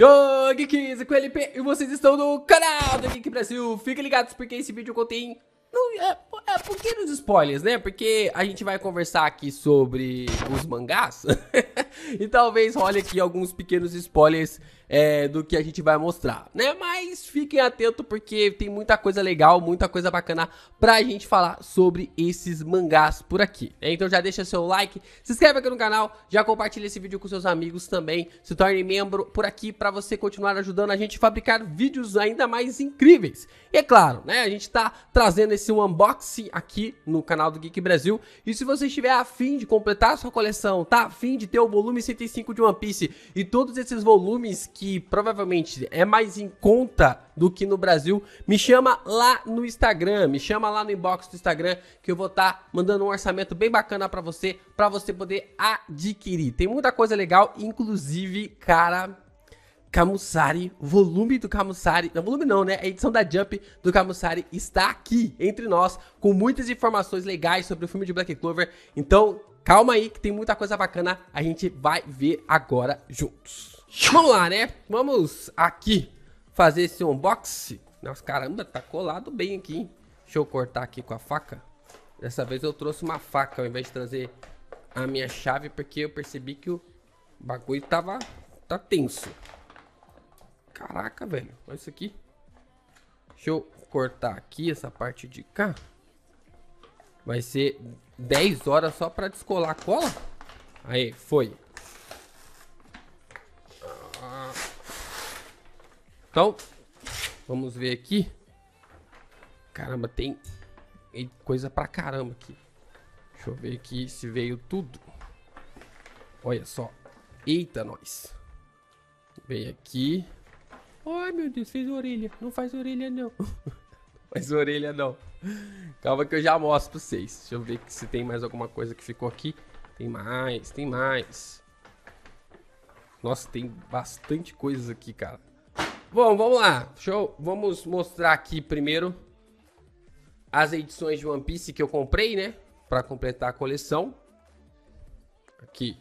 Yo, Geeks, é com LP e vocês estão no canal do Geek Brasil. Fiquem ligados porque esse vídeo contém não, é, é pequenos spoilers, né? Porque a gente vai conversar aqui sobre os mangás e talvez role aqui alguns pequenos spoilers é, do que a gente vai mostrar, né? Mas fiquem atentos porque tem muita coisa legal, muita coisa bacana pra gente falar sobre esses mangás por aqui. Né? Então já deixa seu like, se inscreve aqui no canal, já compartilha esse vídeo com seus amigos também, se torne membro por aqui para você continuar ajudando a gente a fabricar vídeos ainda mais incríveis. E é claro, né? A gente tá trazendo esse unboxing aqui no canal do Geek Brasil. E se você estiver afim de completar sua coleção, tá afim de ter o volume 105 de One Piece e todos esses volumes que que provavelmente é mais em conta do que no Brasil, me chama lá no Instagram, me chama lá no inbox do Instagram que eu vou estar tá mandando um orçamento bem bacana para você, para você poder adquirir. Tem muita coisa legal, inclusive, cara, Camussari, volume do Camussari, não volume não, né? A edição da Jump do Camussari está aqui entre nós com muitas informações legais sobre o filme de Black Clover. Então, Calma aí que tem muita coisa bacana, a gente vai ver agora juntos. Vamos lá, né? Vamos aqui fazer esse unboxing. Nossa, caramba, tá colado bem aqui, hein? Deixa eu cortar aqui com a faca. Dessa vez eu trouxe uma faca ao invés de trazer a minha chave, porque eu percebi que o bagulho tava tá tenso. Caraca, velho. Olha isso aqui. Deixa eu cortar aqui essa parte de cá. Vai ser 10 horas só pra descolar a cola? Aí, foi. Então, vamos ver aqui. Caramba, tem coisa pra caramba aqui. Deixa eu ver aqui se veio tudo. Olha só. Eita, nós. vem aqui. Ai, meu Deus, fez orelha. Não faz orelha, não. Mas orelha não. Calma que eu já mostro pra vocês. Deixa eu ver se tem mais alguma coisa que ficou aqui. Tem mais, tem mais. Nossa, tem bastante coisas aqui, cara. Bom, vamos lá. vamos mostrar aqui primeiro as edições de One Piece que eu comprei, né? Pra completar a coleção. Aqui.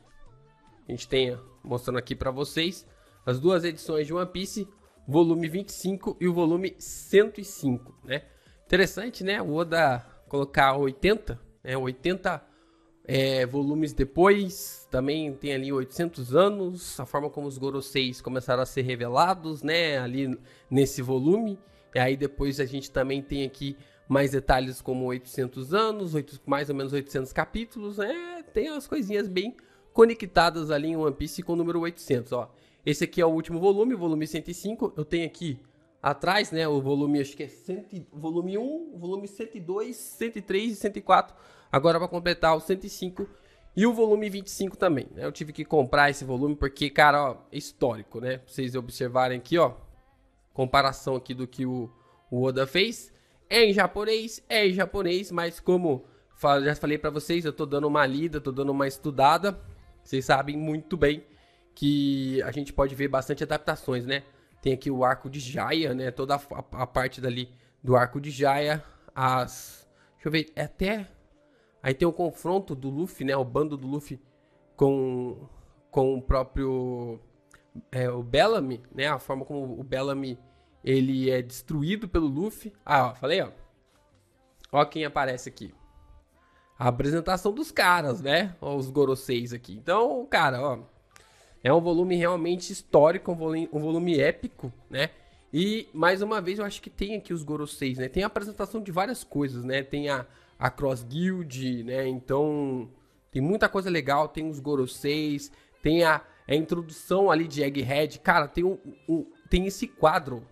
A gente tem mostrando aqui para vocês as duas edições de One Piece volume 25 e o volume 105, né? Interessante, né? O Oda colocar 80, né? 80 é, volumes depois, também tem ali 800 anos, a forma como os Goroseis começaram a ser revelados, né? Ali nesse volume. E aí depois a gente também tem aqui mais detalhes como 800 anos, 8, mais ou menos 800 capítulos, né? Tem as coisinhas bem conectadas ali em One Piece com o número 800, ó. Esse aqui é o último volume, volume 105. Eu tenho aqui atrás, né, o volume, acho que é cento, volume 1, volume 102, 103 e 104. Agora para completar o 105 e o volume 25 também, né? Eu tive que comprar esse volume porque, cara, ó, é histórico, né? Pra vocês observarem aqui, ó, comparação aqui do que o, o Oda fez. É em japonês, é em japonês, mas como já falei para vocês, eu tô dando uma lida, tô dando uma estudada. Vocês sabem muito bem que a gente pode ver bastante adaptações, né? Tem aqui o arco de Jaya, né? Toda a, a parte dali do arco de Jaya, as Deixa eu ver, é até aí tem o confronto do Luffy, né? O bando do Luffy com com o próprio é, o Bellamy, né? A forma como o Bellamy ele é destruído pelo Luffy. Ah, ó, falei, ó. Ó quem aparece aqui. A apresentação dos caras, né? Ó, os Goroseis aqui. Então, cara, ó, é um volume realmente histórico, um volume, um volume épico, né? E, mais uma vez, eu acho que tem aqui os Goroseis, né? Tem a apresentação de várias coisas, né? Tem a, a Cross Guild, né? Então, tem muita coisa legal. Tem os Goroseis, tem a, a introdução ali de Egghead. Cara, tem, um, um, tem esse quadro.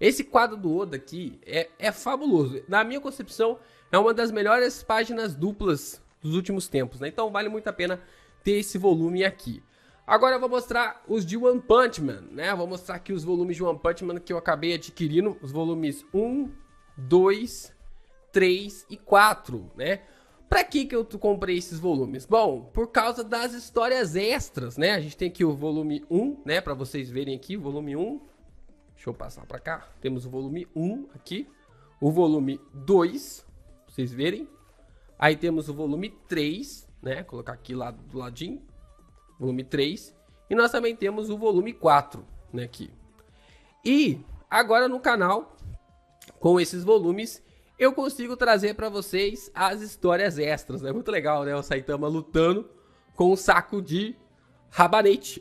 Esse quadro do Oda aqui é, é fabuloso. Na minha concepção, é uma das melhores páginas duplas dos últimos tempos, né? Então, vale muito a pena ter esse volume aqui. Agora eu vou mostrar os de One Punch Man, né? Vou mostrar aqui os volumes de One Punch Man que eu acabei adquirindo, os volumes 1, 2, 3 e 4, né? Pra que que eu comprei esses volumes? Bom, por causa das histórias extras, né? A gente tem aqui o volume 1, né? Pra vocês verem aqui, volume 1. Deixa eu passar pra cá. Temos o volume 1 aqui. O volume 2, pra vocês verem. Aí temos o volume 3, né? Vou colocar aqui lá do ladinho volume 3, e nós também temos o volume 4, né, aqui. E agora no canal, com esses volumes, eu consigo trazer para vocês as histórias extras, né? Muito legal, né? O Saitama lutando com um saco de rabanete.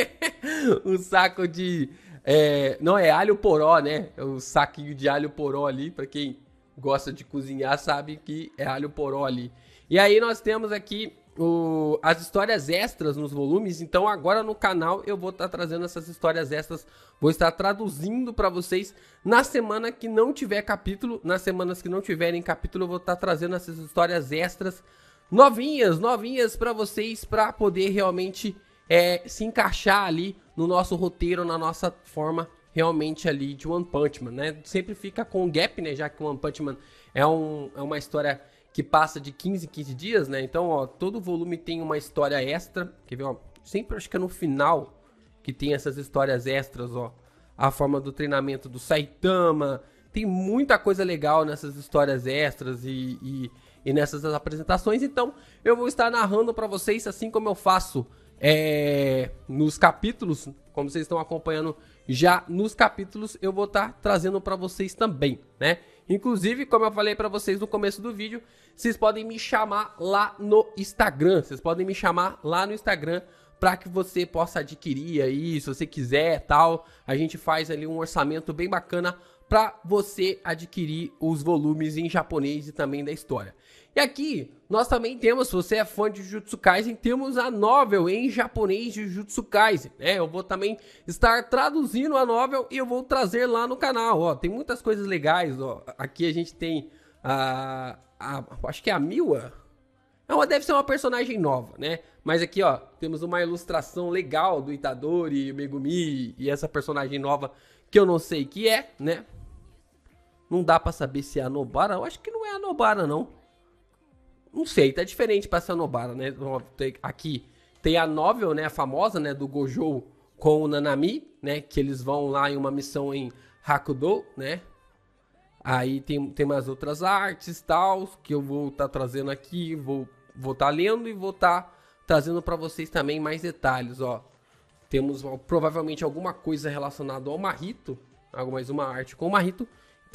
um saco de... É, não, é alho poró, né? É um saquinho de alho poró ali, para quem gosta de cozinhar sabe que é alho poró ali. E aí nós temos aqui o, as histórias extras nos volumes. Então agora no canal eu vou estar tá trazendo essas histórias extras, vou estar traduzindo para vocês na semana que não tiver capítulo, nas semanas que não tiverem capítulo eu vou estar tá trazendo essas histórias extras novinhas, novinhas para vocês para poder realmente é, se encaixar ali no nosso roteiro, na nossa forma realmente ali de One Punch Man, né? Sempre fica com gap, né? Já que One Punch Man é, um, é uma história que passa de 15 em 15 dias, né? Então, ó, todo volume tem uma história extra. Quer ver, ó? Sempre acho que é no final que tem essas histórias extras, ó. A forma do treinamento do Saitama. Tem muita coisa legal nessas histórias extras e, e, e nessas apresentações. Então, eu vou estar narrando para vocês, assim como eu faço é, nos capítulos, como vocês estão acompanhando já nos capítulos, eu vou estar trazendo para vocês também, né? Inclusive, como eu falei para vocês no começo do vídeo, vocês podem me chamar lá no Instagram. Vocês podem me chamar lá no Instagram para que você possa adquirir aí, se você quiser, tal. A gente faz ali um orçamento bem bacana para você adquirir os volumes em japonês e também da história. E aqui nós também temos, se você é fã de Jujutsu Kaisen, temos a novel em japonês de Jujutsu Kaisen, né? Eu vou também estar traduzindo a novel e eu vou trazer lá no canal, ó. Tem muitas coisas legais, ó. Aqui a gente tem a, a acho que é a Miwa. Não, deve ser uma personagem nova, né? Mas aqui, ó, temos uma ilustração legal do Itadori, Megumi e essa personagem nova que eu não sei que é, né? Não dá para saber se é a Nobara. Eu acho que não é a Nobara, não. Não sei, tá diferente pra ser a Nobara, né? Aqui tem a novel, né? A famosa, né? Do Gojo com o Nanami, né? Que eles vão lá em uma missão em Hakudo, né? Aí tem, tem mais outras artes tal, que eu vou estar tá trazendo aqui, vou vou estar tá lendo e vou estar tá trazendo para vocês também mais detalhes, ó. Temos ó, provavelmente alguma coisa relacionada ao Marito. mais uma arte com o Marito.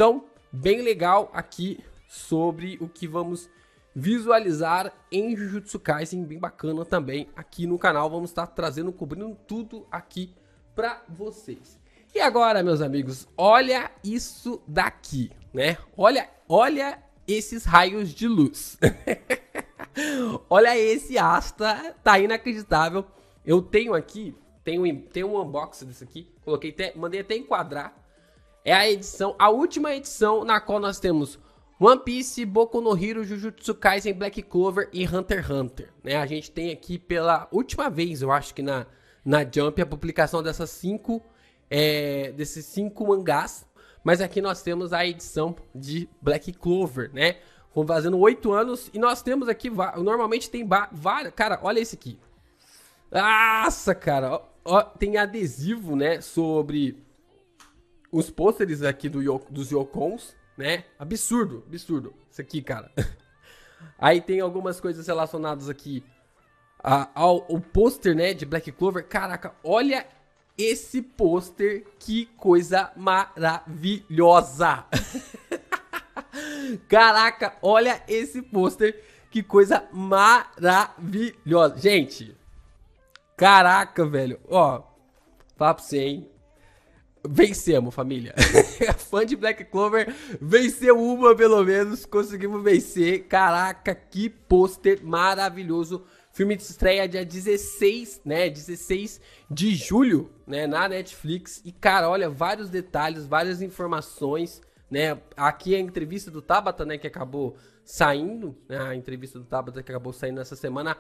Então, bem legal aqui sobre o que vamos visualizar em Jujutsu Kaisen, bem bacana também aqui no canal. Vamos estar trazendo, cobrindo tudo aqui para vocês. E agora, meus amigos, olha isso daqui, né? Olha, olha esses raios de luz. olha esse asta, tá inacreditável. Eu tenho aqui, tenho, tenho um unboxing desse aqui, coloquei até, mandei até enquadrar é a edição, a última edição na qual nós temos One Piece, Boku no Hero, Jujutsu Kaisen, Black Clover e Hunter x Hunter. Né? A gente tem aqui pela última vez, eu acho que na, na Jump, a publicação dessas cinco, é, desses cinco mangás. Mas aqui nós temos a edição de Black Clover, né? Fazendo oito anos e nós temos aqui, normalmente tem várias... Cara, olha esse aqui. Nossa, cara. Ó, ó, tem adesivo, né? Sobre os pôsteres aqui do Yo, dos Yokons, né? Absurdo, absurdo. Isso aqui, cara. Aí tem algumas coisas relacionadas aqui a, ao, ao pôster, né, de Black Clover. Caraca, olha esse pôster, que coisa maravilhosa. Caraca, olha esse pôster, que coisa maravilhosa. Gente, caraca, velho, ó, papo pra você, hein? vencemos, família. Fã de Black Clover, venceu uma pelo menos, conseguimos vencer. Caraca, que pôster maravilhoso. Filme de estreia dia 16, né? 16 de julho, né? Na Netflix. E, cara, olha, vários detalhes, várias informações, né? Aqui é a entrevista do Tabata, né? Que acabou saindo, né? A entrevista do Tabata que acabou saindo essa semana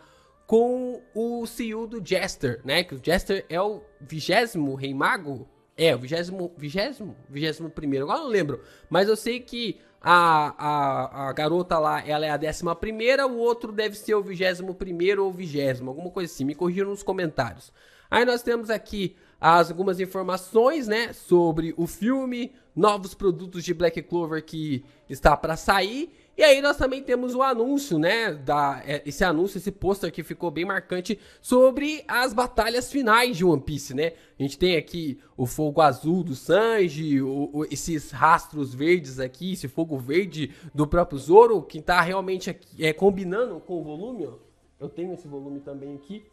com o CEO do Jester, né? Que o Jester é o vigésimo Rei Mago, é, o vigésimo, vigésimo, vigésimo primeiro, agora não lembro. Mas eu sei que a, a, a garota lá, ela é a décima primeira, o outro deve ser o vigésimo primeiro ou vigésimo, alguma coisa assim. Me corrigiram nos comentários. Aí nós temos aqui as, algumas informações, né, sobre o filme, novos produtos de Black Clover que está para sair e aí nós também temos o anúncio, né? Da, é, esse anúncio, esse pôster que ficou bem marcante sobre as batalhas finais de One Piece, né? A gente tem aqui o fogo azul do Sanji, o, o, esses rastros verdes aqui, esse fogo verde do próprio Zoro, que tá realmente aqui, é, combinando com o volume, ó. Eu tenho esse volume também aqui.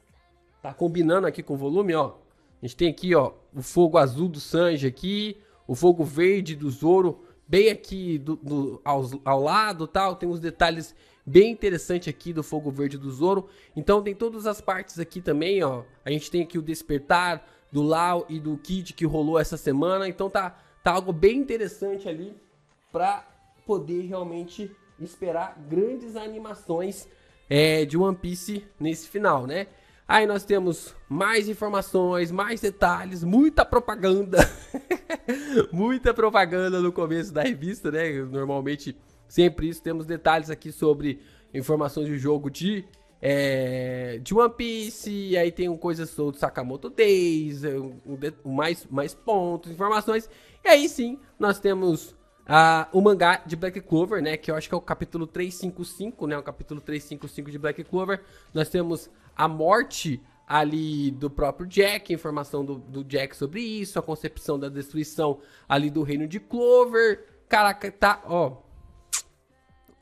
Tá combinando aqui com o volume, ó. A gente tem aqui, ó, o fogo azul do Sanji aqui, o fogo verde do Zoro bem aqui do, do ao lado tal. Tem uns detalhes bem interessante aqui do Fogo Verde do Zoro. Então tem todas as partes aqui também, ó. A gente tem aqui o despertar do Lau e do Kid que rolou essa semana. Então tá, tá algo bem interessante ali para poder realmente esperar grandes animações é, de One Piece nesse final, né? Aí nós temos mais informações, mais detalhes, muita propaganda. muita propaganda no começo da revista, né? Normalmente sempre isso. Temos detalhes aqui sobre informações do jogo de, é, de One Piece. Aí tem um coisas sobre Sakamoto Days, é, um, um, mais, mais pontos, informações. E aí sim nós temos ah, o mangá de Black Clover, né? Que eu acho que é o capítulo 355, né? O capítulo 355 de Black Clover. Nós temos a morte ali do próprio Jack, informação do, do Jack sobre isso, a concepção da destruição ali do reino de Clover. Caraca, tá, ó.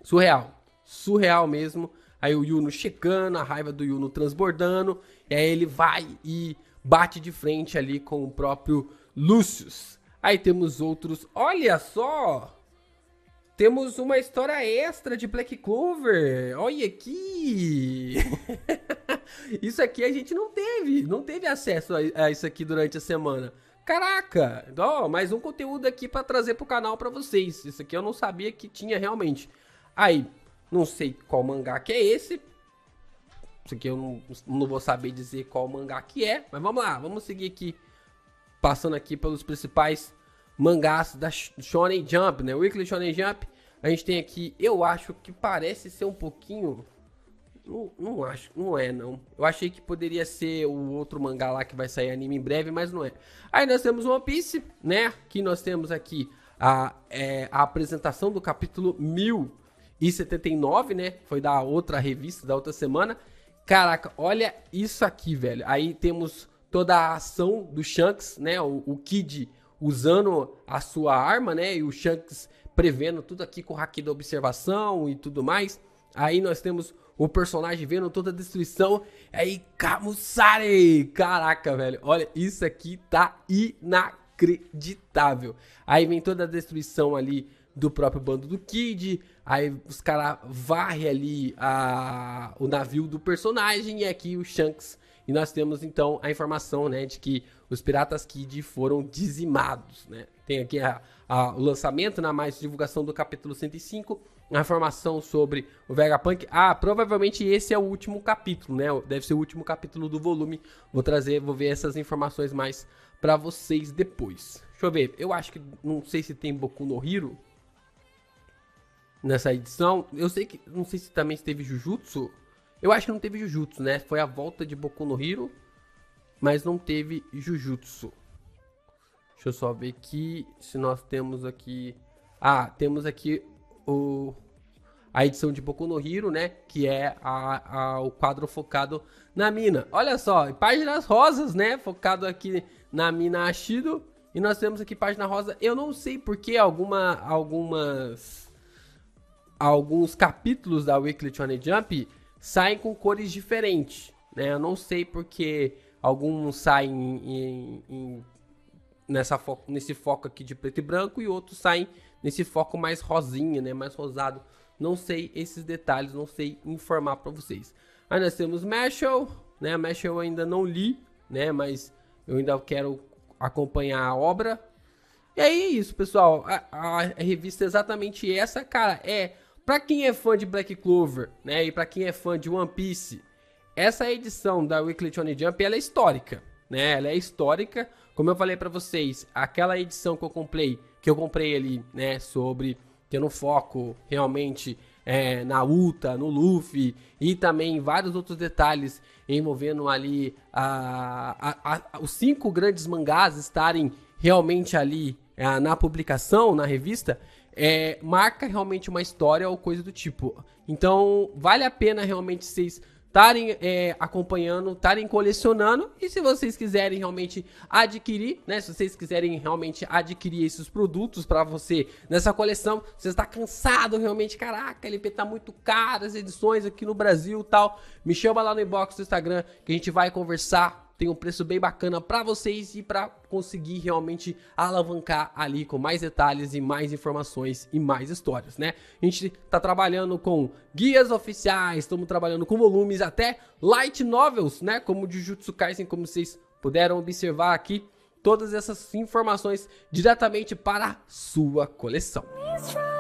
Surreal. Surreal mesmo. Aí o Yuno chegando, a raiva do Yuno transbordando. E aí ele vai e bate de frente ali com o próprio Lucius. Aí temos outros. Olha só! Temos uma história extra de Black Clover. Olha aqui! isso aqui a gente não teve, não teve acesso a, a isso aqui durante a semana. Caraca! Ó, mais um conteúdo aqui para trazer pro canal para vocês. Isso aqui eu não sabia que tinha realmente. Aí, não sei qual mangá que é esse. Isso aqui eu não, não vou saber dizer qual mangá que é, mas vamos lá, vamos seguir aqui passando aqui pelos principais mangás da Shonen Jump, né? Weekly Shonen Jump. A gente tem aqui, eu acho que parece ser um pouquinho. Não, não acho, não é não. Eu achei que poderia ser o outro mangá lá que vai sair anime em breve, mas não é. Aí nós temos One Piece, né? Que nós temos aqui a, é, a apresentação do capítulo 1079, né? Foi da outra revista, da outra semana. Caraca, olha isso aqui, velho. Aí temos toda a ação do Shanks, né? O, o Kid usando a sua arma, né? E o Shanks prevendo tudo aqui com o hack da observação e tudo mais. Aí nós temos o personagem vendo toda a destruição. Aí, é Kamusari! Caraca, velho. Olha, isso aqui tá inacreditável. Aí vem toda a destruição ali do próprio bando do Kid. Aí os caras varrem ali a... o navio do personagem. E aqui é o Shanks e nós temos então a informação né, de que os Piratas Kid foram dizimados. Né? Tem aqui a, a, o lançamento na né, mais divulgação do capítulo 105, a informação sobre o Vegapunk. Ah, provavelmente esse é o último capítulo, né? Deve ser o último capítulo do volume. Vou trazer, vou ver essas informações mais para vocês depois. Deixa eu ver, eu acho que não sei se tem Boku no Hiro nessa edição. Eu sei que não sei se também teve Jujutsu. Eu acho que não teve Jujutsu, né? Foi a volta de Boku no Hero, mas não teve Jujutsu. Deixa eu só ver aqui se nós temos aqui. Ah, temos aqui o a edição de Boku no Hero, né? Que é a, a, o quadro focado na mina. Olha só, páginas rosas, né? Focado aqui na mina Ashido. E nós temos aqui página rosa. Eu não sei porque alguma, algumas. Alguns capítulos da Weekly Shonen Jump saem com cores diferentes. Né? Eu não sei porque alguns saem em, em, nessa foco, nesse foco aqui de preto e branco e outros saem nesse foco mais rosinha, né? mais rosado. Não sei esses detalhes, não sei informar para vocês. Aí nós temos Mashal, né? Mashal eu ainda não li, né? Mas eu ainda quero acompanhar a obra. E aí é isso, pessoal. A, a, a revista é exatamente essa, cara. É para quem é fã de Black Clover, né, e para quem é fã de One Piece, essa edição da Weekly Shonen Jump ela é histórica, né? Ela é histórica. Como eu falei para vocês, aquela edição que eu comprei, que eu comprei ali, né, sobre tendo foco realmente é, na Uta, no Luffy e também vários outros detalhes envolvendo ali a, a, a, os cinco grandes mangás estarem realmente ali é, na publicação, na revista é, marca realmente uma história ou coisa do tipo. Então, vale a pena realmente vocês estarem é, acompanhando, estarem colecionando. E se vocês quiserem realmente adquirir, né? Se vocês quiserem realmente adquirir esses produtos para você nessa coleção, você está cansado realmente, caraca, LP tá muito caro, as edições aqui no Brasil tal. Me chama lá no inbox do Instagram que a gente vai conversar tem um preço bem bacana para vocês e para conseguir realmente alavancar ali com mais detalhes e mais informações e mais histórias, né? A gente tá trabalhando com guias oficiais, estamos trabalhando com volumes até light novels, né? Como Jujutsu Kaisen, como vocês puderam observar aqui, todas essas informações diretamente para a sua coleção. Música